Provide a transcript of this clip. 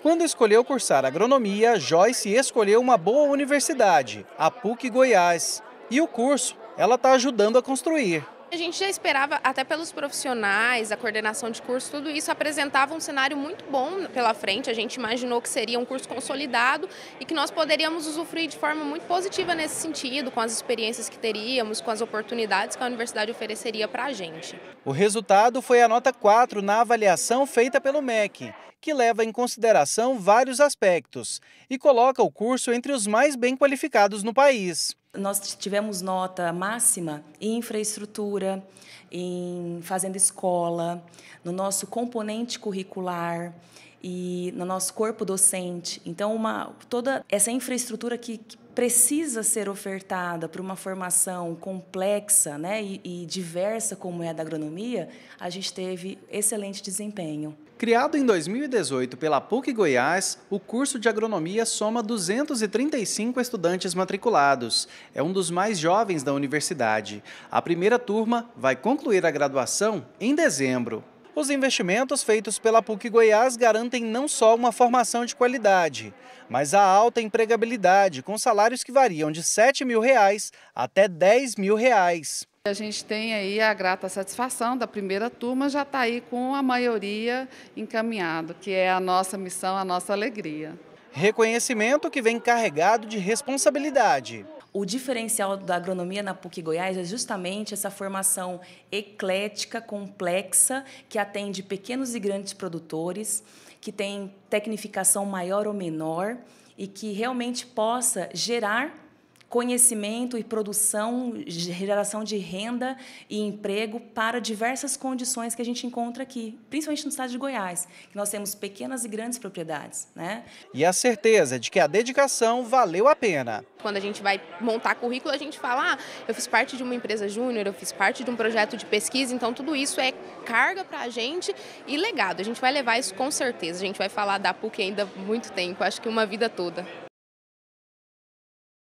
Quando escolheu cursar agronomia, Joyce escolheu uma boa universidade, a PUC Goiás. E o curso ela está ajudando a construir. A gente já esperava, até pelos profissionais, a coordenação de curso, tudo isso apresentava um cenário muito bom pela frente. A gente imaginou que seria um curso consolidado e que nós poderíamos usufruir de forma muito positiva nesse sentido, com as experiências que teríamos, com as oportunidades que a universidade ofereceria para a gente. O resultado foi a nota 4 na avaliação feita pelo MEC, que leva em consideração vários aspectos e coloca o curso entre os mais bem qualificados no país nós tivemos nota máxima em infraestrutura, em fazendo escola, no nosso componente curricular, e no nosso corpo docente. Então, uma, toda essa infraestrutura que, que precisa ser ofertada para uma formação complexa né, e, e diversa como é a da agronomia, a gente teve excelente desempenho. Criado em 2018 pela PUC Goiás, o curso de agronomia soma 235 estudantes matriculados. É um dos mais jovens da universidade. A primeira turma vai concluir a graduação em dezembro. Os investimentos feitos pela PUC Goiás garantem não só uma formação de qualidade, mas a alta empregabilidade, com salários que variam de R$ 7 mil reais até R$ 10 mil. Reais. A gente tem aí a grata satisfação da primeira turma já está aí com a maioria encaminhado, que é a nossa missão, a nossa alegria. Reconhecimento que vem carregado de responsabilidade. O diferencial da agronomia na PUC Goiás é justamente essa formação eclética, complexa, que atende pequenos e grandes produtores, que tem tecnificação maior ou menor e que realmente possa gerar conhecimento e produção, geração de renda e emprego para diversas condições que a gente encontra aqui, principalmente no estado de Goiás, que nós temos pequenas e grandes propriedades. Né? E a certeza de que a dedicação valeu a pena. Quando a gente vai montar currículo, a gente fala, ah, eu fiz parte de uma empresa júnior, eu fiz parte de um projeto de pesquisa, então tudo isso é carga para a gente e legado. A gente vai levar isso com certeza, a gente vai falar da PUC ainda muito tempo, acho que uma vida toda.